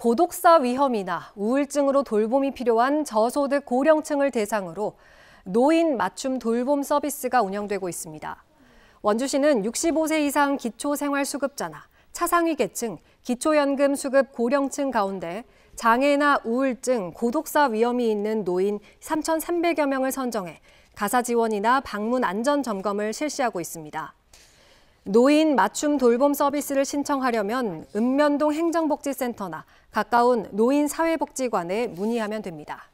고독사 위험이나 우울증으로 돌봄이 필요한 저소득 고령층을 대상으로 노인 맞춤 돌봄 서비스가 운영되고 있습니다. 원주시는 65세 이상 기초생활수급자나 차상위계층, 기초연금 수급 고령층 가운데 장애나 우울증, 고독사 위험이 있는 노인 3,300여 명을 선정해 가사 지원이나 방문 안전 점검을 실시하고 있습니다. 노인 맞춤 돌봄 서비스를 신청하려면 읍면동 행정복지센터나 가까운 노인사회복지관에 문의하면 됩니다.